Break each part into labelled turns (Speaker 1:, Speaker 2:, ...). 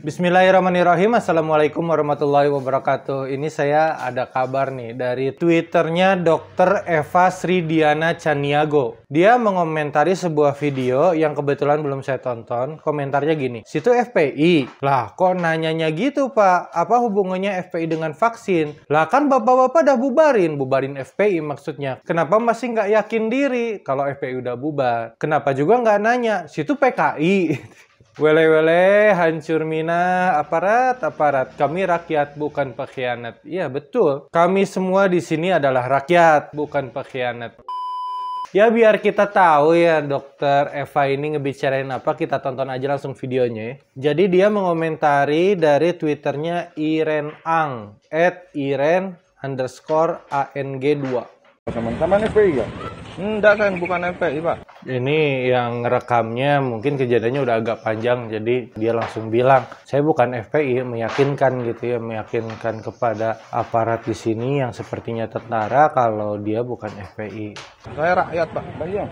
Speaker 1: Bismillahirrahmanirrahim. Assalamualaikum warahmatullahi wabarakatuh. Ini saya ada kabar nih dari Twitternya Dr. Eva Sri Diana Chaniago. Dia mengomentari sebuah video yang kebetulan belum saya tonton. Komentarnya gini, situ FPI. Lah kok nanyanya gitu pak? Apa hubungannya FPI dengan vaksin? Lah kan bapak-bapak dah bubarin. Bubarin FPI maksudnya. Kenapa masih nggak yakin diri kalau FPI udah bubar? Kenapa juga nggak nanya? Situ PKI. Wele-wele, hancur mina, aparat-aparat. Kami rakyat bukan pengkhianat. Iya betul. Kami semua di sini adalah rakyat bukan pengkhianat. Ya biar kita tahu ya dokter Eva ini ngebicarain apa kita tonton aja langsung videonya ya. Jadi dia mengomentari dari twitternya Iren Ang at Iren underscore ANG2. Teman-teman FPI ya? Enggak kan bukan FPI pak. Ini yang rekamnya mungkin kejadiannya udah agak panjang, jadi dia langsung bilang, saya bukan FPI, meyakinkan gitu ya, meyakinkan kepada aparat di sini yang sepertinya tentara kalau dia bukan FPI. Saya rakyat pak, iya.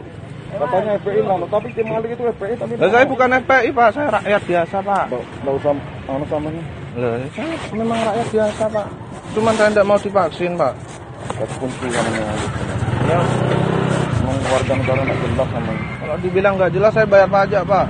Speaker 1: Katanya FPI nggak, tapi tim Malik itu FPI tapi. Nah, saya bukan FPI pak, saya rakyat biasa pak. Tidak usah, anu sama ini. Loh, ya. saya memang rakyat biasa pak. Cuman saya tidak mau divaksin pak. Kunci namanya. Ya warga negara nggak jelas namanya. Kalau dibilang nggak jelas saya bayar pajak pak.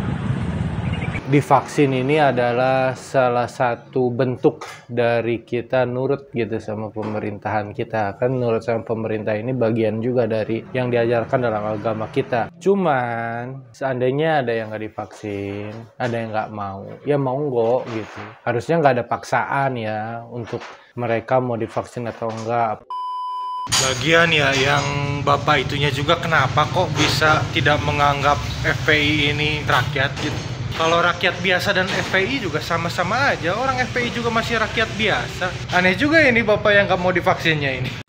Speaker 1: Di vaksin ini adalah salah satu bentuk dari kita nurut gitu sama pemerintahan kita. Kan nurut sama pemerintah ini bagian juga dari yang diajarkan dalam agama kita. Cuman seandainya ada yang nggak divaksin, ada yang nggak mau, ya mau nggak gitu. Harusnya nggak ada paksaan ya untuk mereka mau divaksin atau enggak bagian ya yang bapak itunya juga kenapa kok bisa tidak menganggap FPI ini rakyat gitu. Kalau rakyat biasa dan FPI juga sama-sama aja, orang FPI juga masih rakyat biasa. Aneh juga ini bapak yang nggak mau divaksinnya ini.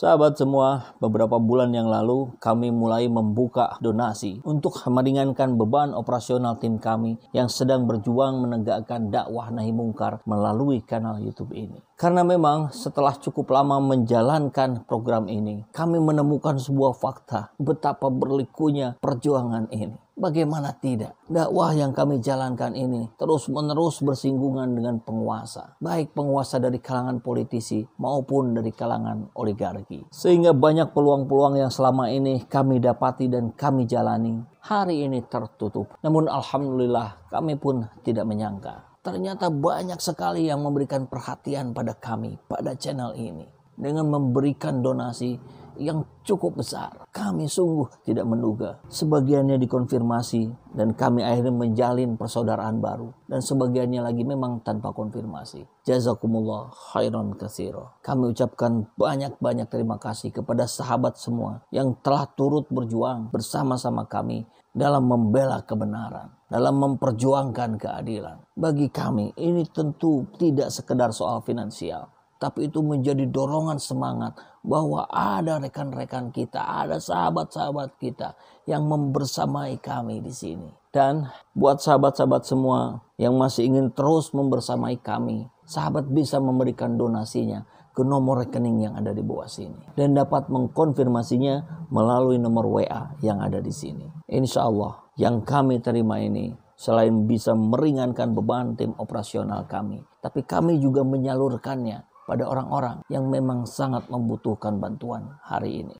Speaker 2: Sahabat semua, beberapa bulan yang lalu kami mulai membuka donasi untuk meringankan beban operasional tim kami yang sedang berjuang menegakkan dakwah nahi mungkar melalui kanal YouTube ini. Karena memang setelah cukup lama menjalankan program ini, kami menemukan sebuah fakta betapa berlikunya perjuangan ini. Bagaimana tidak? Dakwah yang kami jalankan ini terus-menerus bersinggungan dengan penguasa, baik penguasa dari kalangan politisi maupun dari kalangan oligarki, sehingga banyak peluang-peluang yang selama ini kami dapati dan kami jalani hari ini tertutup. Namun, alhamdulillah, kami pun tidak menyangka. Ternyata banyak sekali yang memberikan perhatian pada kami, pada channel ini, dengan memberikan donasi yang cukup besar. Kami sungguh tidak menduga. Sebagiannya dikonfirmasi dan kami akhirnya menjalin persaudaraan baru. Dan sebagiannya lagi memang tanpa konfirmasi. Jazakumullah khairan kasiro. Kami ucapkan banyak-banyak terima kasih kepada sahabat semua yang telah turut berjuang bersama-sama kami dalam membela kebenaran, dalam memperjuangkan keadilan. Bagi kami ini tentu tidak sekedar soal finansial, tapi itu menjadi dorongan semangat bahwa ada rekan-rekan kita, ada sahabat-sahabat kita yang membersamai kami di sini. Dan buat sahabat-sahabat semua yang masih ingin terus membersamai kami, sahabat bisa memberikan donasinya ke nomor rekening yang ada di bawah sini dan dapat mengkonfirmasinya melalui nomor WA yang ada di sini. Insya Allah yang kami terima ini selain bisa meringankan beban tim operasional kami, tapi kami juga menyalurkannya pada orang-orang yang memang sangat membutuhkan bantuan hari ini.